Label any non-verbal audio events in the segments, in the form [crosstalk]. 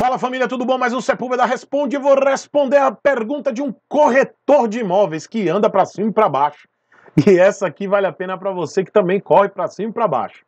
Fala família, tudo bom? Mais um Sepúlveda Responde. Eu vou responder a pergunta de um corretor de imóveis que anda para cima e para baixo. E essa aqui vale a pena para você que também corre para cima e para baixo.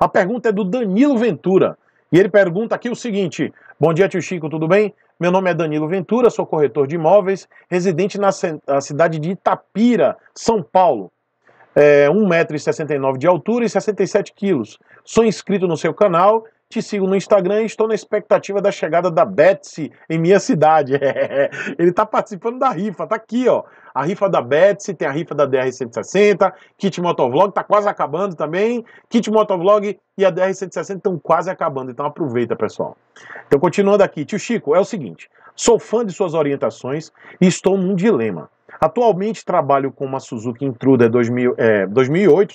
A pergunta é do Danilo Ventura. E ele pergunta aqui o seguinte: Bom dia, tio Chico, tudo bem? Meu nome é Danilo Ventura, sou corretor de imóveis, residente na cidade de Itapira, São Paulo. É, 1,69m de altura e 67 quilos. Sou inscrito no seu canal te sigo no Instagram e estou na expectativa da chegada da Betsy em minha cidade. [laughs] ele está participando da rifa, tá aqui, ó. A rifa da Betsy, tem a rifa da DR160, Kit Motovlog tá quase acabando também. Kit Motovlog e a DR160 estão quase acabando, então aproveita, pessoal. Então, continuando aqui, tio Chico, é o seguinte: sou fã de suas orientações e estou num dilema. Atualmente trabalho com uma Suzuki Intruder 2000, é, 2008,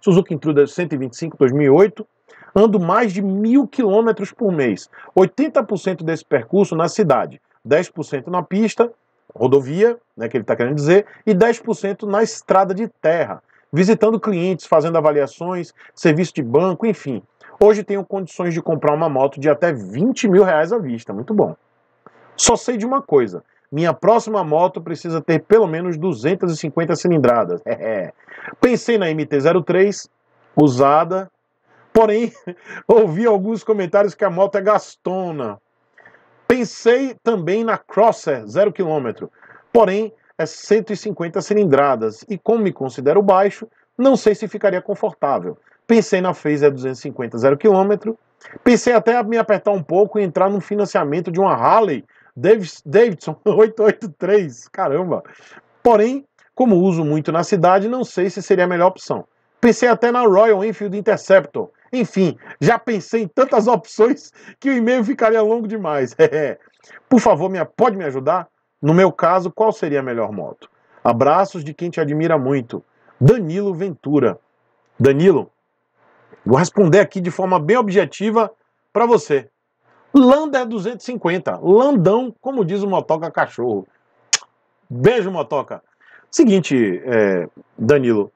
Suzuki Intruder 125 2008, Ando mais de mil quilômetros por mês. 80% desse percurso na cidade, 10% na pista, rodovia, né, que ele está querendo dizer, e 10% na estrada de terra, visitando clientes, fazendo avaliações, serviço de banco, enfim. Hoje tenho condições de comprar uma moto de até 20 mil reais à vista, muito bom. Só sei de uma coisa, minha próxima moto precisa ter pelo menos 250 cilindradas. [laughs] Pensei na MT-03, usada, Porém, [laughs] ouvi alguns comentários que a moto é gastona. Pensei também na Crosser, 0 km. Porém, é 150 cilindradas e como me considero baixo, não sei se ficaria confortável. Pensei na Fazer 250 0 km. Pensei até a me apertar um pouco e entrar no financiamento de uma Harley Davidson 883. [laughs] Caramba. Porém, como uso muito na cidade, não sei se seria a melhor opção. Pensei até na Royal Enfield Interceptor, enfim, já pensei em tantas [laughs] opções que o e-mail ficaria longo demais. [laughs] É. Por favor, minha, pode me ajudar? No meu caso, qual seria a melhor moto? Abraços de quem te admira muito. Danilo Ventura. Danilo, vou responder aqui de forma bem objetiva para você. Landa é 250. Landão, como diz o motoca cachorro. Beijo, motoca. Seguinte, é, Danilo.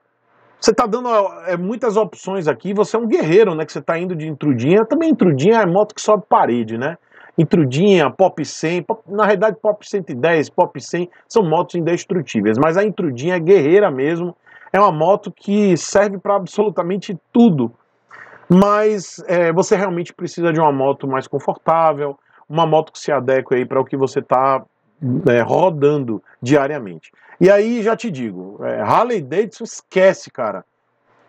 Você está dando é, muitas opções aqui, você é um guerreiro, né? Que você está indo de intrudinha. Também intrudinha é moto que sobe parede, né? Intrudinha, Pop 100, pop, na realidade Pop 110, Pop 100 são motos indestrutíveis, mas a Intrudinha é guerreira mesmo, é uma moto que serve para absolutamente tudo. Mas é, você realmente precisa de uma moto mais confortável, uma moto que se adeque aí para o que você está é, né, rodando diariamente. E aí já te digo, é, Harley Davidson esquece, cara.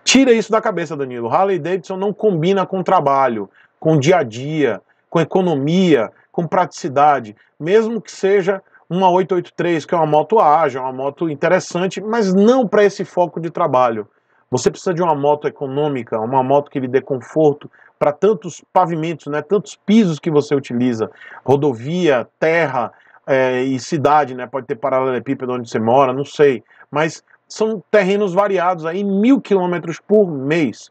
Tira isso da cabeça, Danilo. Harley Davidson não combina com trabalho, com dia a dia, com economia, com praticidade, mesmo que seja uma 883, que é uma moto ágil, uma moto interessante, mas não para esse foco de trabalho. Você precisa de uma moto econômica, uma moto que lhe dê conforto para tantos pavimentos, né, tantos pisos que você utiliza, rodovia, terra, é, e cidade, né? Pode ter paralelepípedo onde você mora, não sei. Mas são terrenos variados aí, mil quilômetros por mês,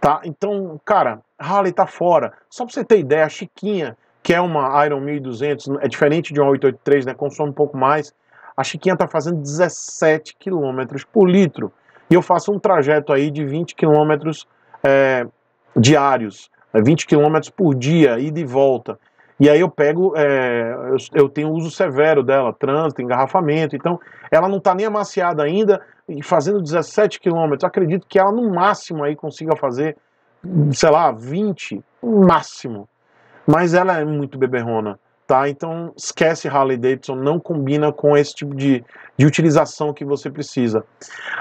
tá? Então, cara, Harley tá fora. Só pra você ter ideia, a Chiquinha, que é uma Iron 1200, é diferente de uma 883, né? Consome um pouco mais. A Chiquinha tá fazendo 17 quilômetros por litro. E eu faço um trajeto aí de 20 quilômetros é, diários, 20 né? quilômetros por dia, ida e volta. E aí eu pego, é, eu, eu, tenho uso severo dela, trânsito, engarrafamento. Então, ela não está nem amaciada ainda, e fazendo 17 quilômetros, acredito que ela no máximo aí consiga fazer, sei lá, 20, máximo. Mas ela é muito beberrona, tá? Então, esquece Harley Davidson, não combina com esse tipo de, de utilização que você precisa.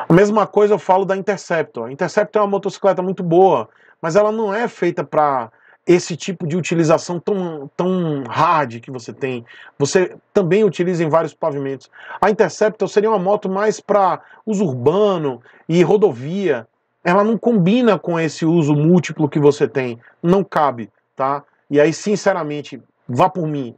A mesma coisa eu falo da Interceptor. A Interceptor é uma motocicleta muito boa, mas ela não é feita para esse tipo de utilização tão, tão hard que você tem. Você também utiliza em vários pavimentos. A Interceptor seria uma moto mais para uso urbano e rodovia. Ela não combina com esse uso múltiplo que você tem. Não cabe, tá? E aí, sinceramente, vá por mim.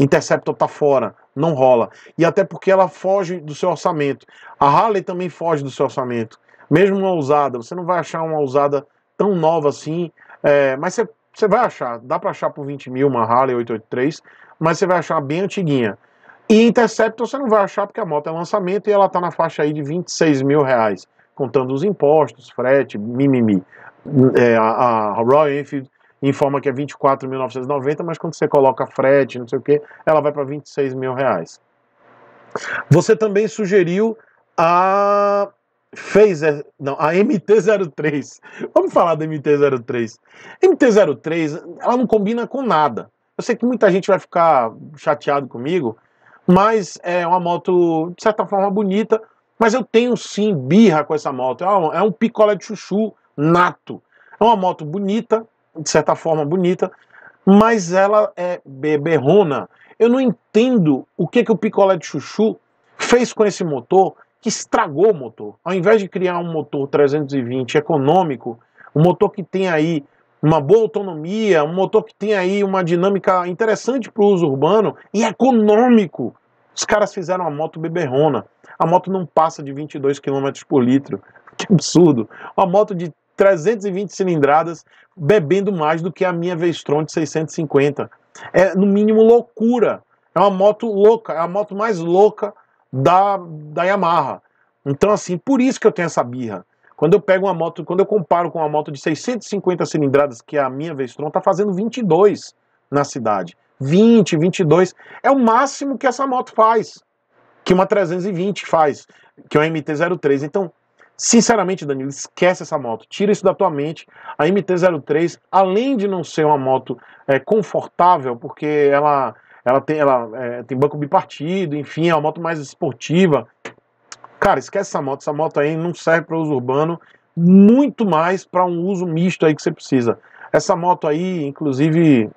Interceptor tá fora, não rola. E até porque ela foge do seu orçamento. A Harley também foge do seu orçamento. Mesmo uma usada, você não vai achar uma usada tão nova assim. É, mas você você vai achar, dá para achar por 20 mil uma Harley 883, mas você vai achar bem antiguinha. E Interceptor você não vai achar porque a moto é lançamento e ela tá na faixa aí de 26 mil reais, contando os impostos, frete, mimimi. É, a, a Royal Enfield informa que é 24.990, mas quando você coloca frete, não sei o que, ela vai para 26 mil reais. Você também sugeriu a fez. Não, a MT-03. Vamos falar da MT-03. MT-03, ela não combina com nada. Eu sei que muita gente vai ficar chateado comigo, mas é uma moto, de certa forma, bonita. Mas eu tenho sim birra com essa moto. É, é um picolé de chuchu nato. É uma moto bonita, de certa forma bonita, mas ela é beberrona. Eu não entendo o que, que o picolé de chuchu fez com esse motor que estragou o motor. Ao invés de criar um motor 320 econômico, um motor que tem aí uma boa autonomia, um motor que tem aí uma dinâmica interessante para o uso urbano e econômico. Os caras fizeram a moto beberrona. A moto não passa de 22 km por litro. Que absurdo. Uma moto de 320 cilindradas bebendo mais do que a minha Vestron de 650. É, no mínimo, loucura. É uma moto louca. É a moto mais louca da, da Yamaha. Então, assim, por isso que eu tenho essa birra. Quando eu pego uma moto, quando eu comparo com uma moto de 650 cilindradas, que é a minha Vestron, tá fazendo 22 na cidade. 20, 22 é o máximo que essa moto faz, que uma 320 faz, que é uma MT-03. Então, sinceramente, Danilo, esquece essa moto, tira isso da tua mente. A MT-03, além de não ser uma moto é, confortável, porque ela ela tem, ela, é, tem banco bipartido, enfim, é uma moto mais esportiva. Cara, esquece essa moto, essa moto aí não serve para uso urbano, muito mais para um uso misto aí que você precisa. Essa moto aí, inclusive,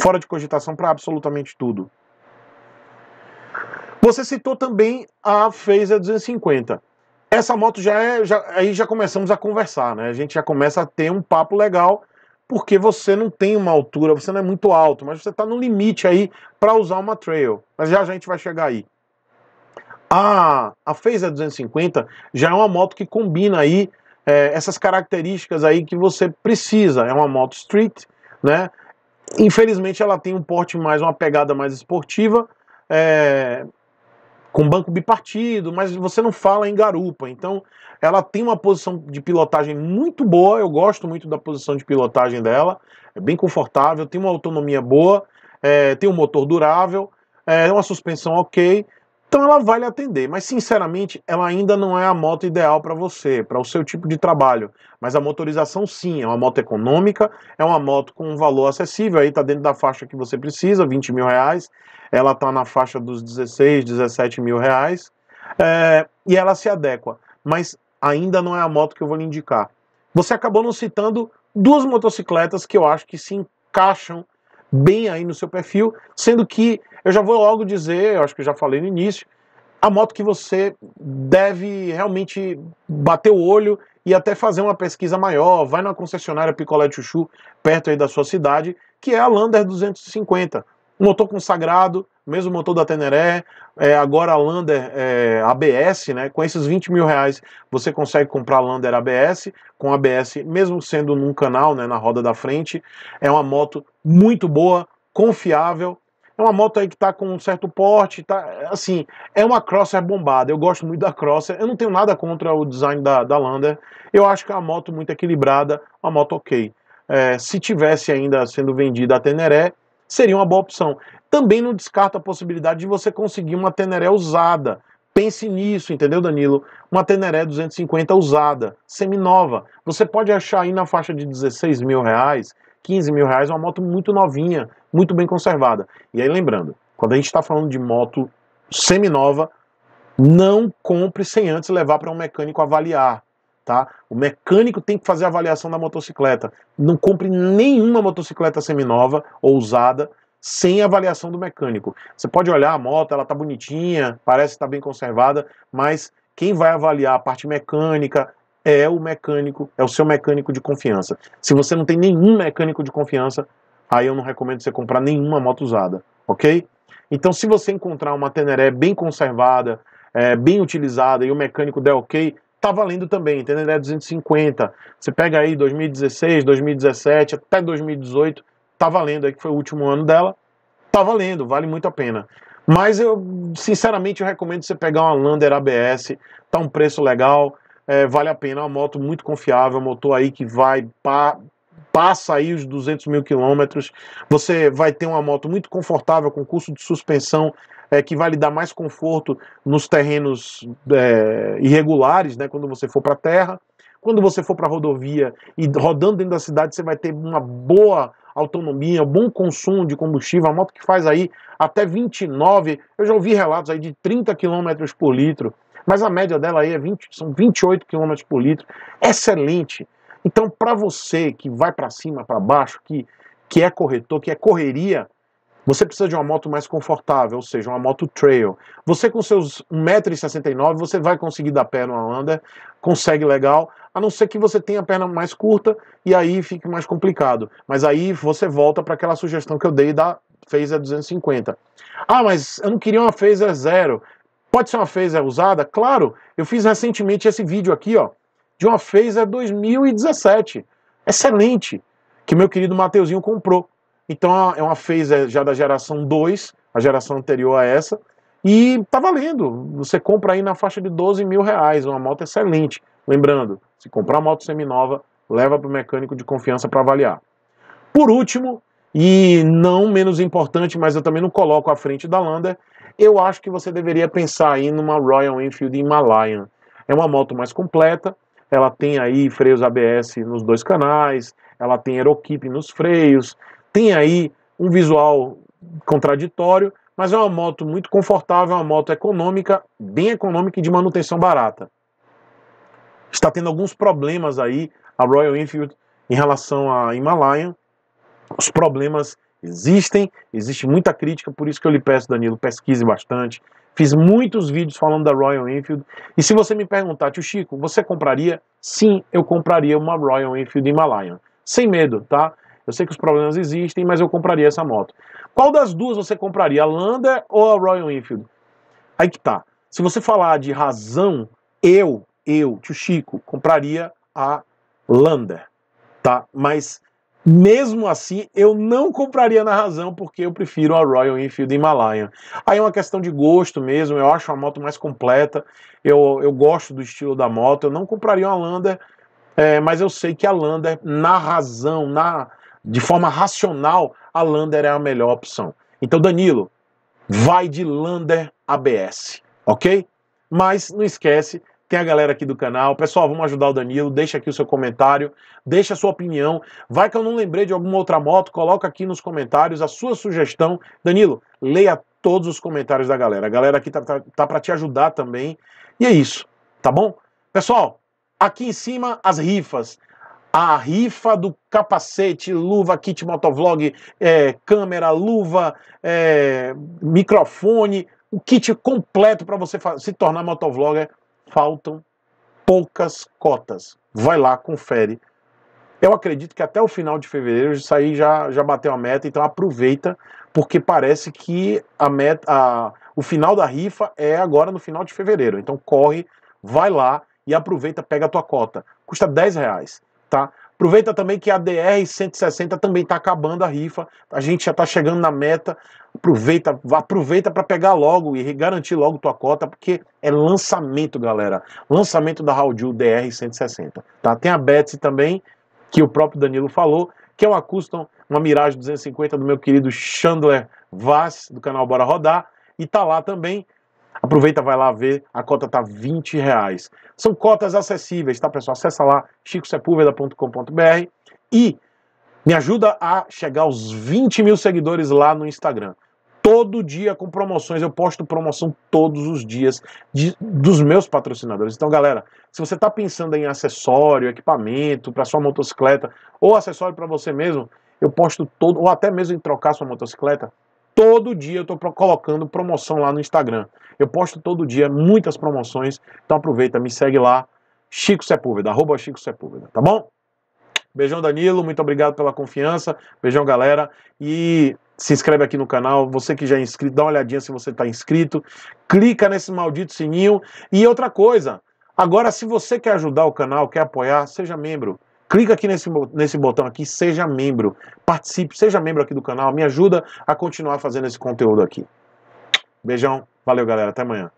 fora de cogitação para absolutamente tudo. Você citou também a Phaser 250. Essa moto já é, já, aí já começamos a conversar, né? A gente já começa a ter um papo legal porque você não tem uma altura, você não é muito alto, mas você está no limite aí para usar uma trail. Mas já, a gente vai chegar aí. A, a Phaser 250 já é uma moto que combina aí é, essas características aí que você precisa. É uma moto street, né? Infelizmente ela tem um porte mais, uma pegada mais esportiva, é, com banco bipartido, mas você não fala em garupa. Então, ela tem uma posição de pilotagem muito boa. Eu gosto muito da posição de pilotagem dela. É bem confortável, tem uma autonomia boa, é, tem um motor durável, é uma suspensão ok. Então ela vai lhe atender, mas sinceramente ela ainda não é a moto ideal para você, para o seu tipo de trabalho. Mas a motorização sim, é uma moto econômica, é uma moto com um valor acessível, aí está dentro da faixa que você precisa, 20 mil reais. Ela está na faixa dos 16, 17 mil reais. É, e ela se adequa, mas ainda não é a moto que eu vou lhe indicar. Você acabou não citando duas motocicletas que eu acho que se encaixam bem aí no seu perfil, sendo que eu já vou logo dizer, eu acho que já falei no início, a moto que você deve realmente bater o olho e até fazer uma pesquisa maior, vai na concessionária Picolé Chuchu, perto aí da sua cidade, que é a Lander 250. motor consagrado, mesmo motor da Teneré, é, agora a Lander é, ABS, né? Com esses 20 mil reais você consegue comprar a Lander ABS, com ABS, mesmo sendo num canal, né, na roda da frente. É uma moto muito boa, confiável. É uma moto aí que tá com um certo porte, tá, assim, é uma Crosser bombada. Eu gosto muito da Crosser. Eu não tenho nada contra o design da, da Lander. Eu acho que é uma moto muito equilibrada, uma moto ok. É, se tivesse ainda sendo vendida a Teneré, seria uma boa opção. Também não descarta a possibilidade de você conseguir uma Teneré usada. Pense nisso, entendeu, Danilo? Uma Teneré 250 usada, semi-nova. Você pode achar aí na faixa de 16 mil reais, 15 mil reais, uma moto muito novinha, muito bem conservada. E aí lembrando, quando a gente está falando de moto semi-nova, não compre sem antes levar para um mecânico avaliar. Tá? O mecânico tem que fazer a avaliação da motocicleta. Não compre nenhuma motocicleta seminova ou usada sem avaliação do mecânico. Você pode olhar a moto, ela tá bonitinha, parece estar tá bem conservada, mas quem vai avaliar a parte mecânica, é o mecânico, é o seu mecânico de confiança. Se você não tem nenhum mecânico de confiança, aí eu não recomendo você comprar nenhuma moto usada, ok? Então, se você encontrar uma Teneré bem conservada, é, bem utilizada e o mecânico der ok, tá valendo também. Teneré 250, você pega aí 2016, 2017, até 2018, tá valendo aí que foi o último ano dela, tá valendo, vale muito a pena. Mas eu, sinceramente, eu recomendo você pegar uma Lander ABS, tá um preço legal, é, vale a pena. É uma moto muito confiável, é motor aí que vai pa, passa aí os 200 mil quilômetros. Você vai ter uma moto muito confortável com curso de suspensão é, que vai lhe dar mais conforto nos terrenos é, irregulares, né? Quando você for para a terra, quando você for para rodovia e rodando dentro da cidade, você vai ter uma boa autonomia, bom consumo de combustível, a moto que faz aí até 29, eu já ouvi relatos aí de 30 km por litro, mas a média dela aí é 20, são 28 km por litro, excelente. Então, para você que vai para cima, para baixo, que, que é corretor, que é correria, você precisa de uma moto mais confortável, ou seja, uma moto trail. Você com seus 1,69m, você vai conseguir dar pé numa Under, consegue legal, a não ser que você tenha a perna mais curta e aí fique mais complicado. Mas aí você volta para aquela sugestão que eu dei da Phaser 250. Ah, mas eu não queria uma Phaser zero, Pode ser uma phaser usada? Claro, eu fiz recentemente esse vídeo aqui, ó, de uma phaser 2017. Excelente, que meu querido Mateuzinho comprou. Então é uma é phaser já da geração 2, a geração anterior a essa, e tá valendo. Você compra aí na faixa de 12 mil reais, uma moto excelente. Lembrando, se comprar uma moto seminova, leva para o mecânico de confiança para avaliar. Por último, e não menos importante, mas eu também não coloco à frente da Lander, eu acho que você deveria pensar aí numa Royal Enfield Himalayan. É uma moto mais completa, ela tem aí freios ABS nos dois canais, ela tem Aerokeep nos freios, tem aí um visual contraditório, mas é uma moto muito confortável, é uma moto econômica, bem econômica e de manutenção barata. Está tendo alguns problemas aí a Royal Enfield em relação à Himalayan, os problemas existem, existe muita crítica, por isso que eu lhe peço, Danilo, pesquise bastante. Fiz muitos vídeos falando da Royal Enfield. E se você me perguntar, tio Chico, você compraria? Sim, eu compraria uma Royal Enfield Himalayan. Sem medo, tá? Eu sei que os problemas existem, mas eu compraria essa moto. Qual das duas você compraria, a Lander ou a Royal Enfield? Aí que tá. Se você falar de razão, eu, eu, tio Chico, compraria a Lander, tá? Mas mesmo assim, eu não compraria na razão porque eu prefiro a Royal Enfield Himalayan. Aí é uma questão de gosto mesmo, eu acho a moto mais completa, eu, eu gosto do estilo da moto, eu não compraria uma Lander, é, mas eu sei que a Lander, na razão, na de forma racional, a Lander é a melhor opção. Então, Danilo, vai de Lander ABS, ok? Mas não esquece tem a galera aqui do canal. Pessoal, vamos ajudar o Danilo, deixa aqui o seu comentário, deixa a sua opinião. Vai que eu não lembrei de alguma outra moto, coloca aqui nos comentários a sua sugestão. Danilo, leia todos os comentários da galera. A galera aqui tá, tá, tá para te ajudar também. E é isso, tá bom? Pessoal, aqui em cima as rifas a rifa do capacete, luva, kit motovlog, é, câmera, luva, é, microfone, o kit completo para você se tornar motovlogger faltam poucas cotas. Vai lá, confere. Eu acredito que até o final de fevereiro isso aí já, já bateu a meta, então aproveita, porque parece que a meta, a, o final da rifa é agora no final de fevereiro. Então corre, vai lá e aproveita, pega a tua cota. Custa 10 reais, tá? Aproveita também que a DR 160 também está acabando a rifa. A gente já está chegando na meta. Aproveita, aproveita para pegar logo e garantir logo tua cota, porque é lançamento, galera. Lançamento da Raudil DR 160, tá? Tem a Betsy também, que o próprio Danilo falou, que é uma custom, uma Mirage 250 do meu querido Chandler Vaz, do canal Bora Rodar, e tá lá também Aproveita, vai lá ver, a cota tá 20 reais. São cotas acessíveis, tá pessoal? Acessa lá chicosepulveda.com.br e me ajuda a chegar aos 20 mil seguidores lá no Instagram. Todo dia com promoções, eu posto promoção todos os dias de, dos meus patrocinadores. Então, galera, se você está pensando em acessório, equipamento para sua motocicleta ou acessório para você mesmo, eu posto todo, ou até mesmo em trocar sua motocicleta, Todo dia eu estou colocando promoção lá no Instagram. Eu posto todo dia muitas promoções. Então aproveita, me segue lá. Chico Sepúlveda, arroba Chico Sepúlveda, tá bom? Beijão, Danilo. Muito obrigado pela confiança. Beijão, galera. E se inscreve aqui no canal. Você que já é inscrito, dá uma olhadinha se você está inscrito. Clica nesse maldito sininho. E outra coisa. Agora, se você quer ajudar o canal, quer apoiar, seja membro. Clica aqui nesse, nesse botão aqui, seja membro. Participe, seja membro aqui do canal. Me ajuda a continuar fazendo esse conteúdo aqui. Beijão. Valeu, galera. Até amanhã.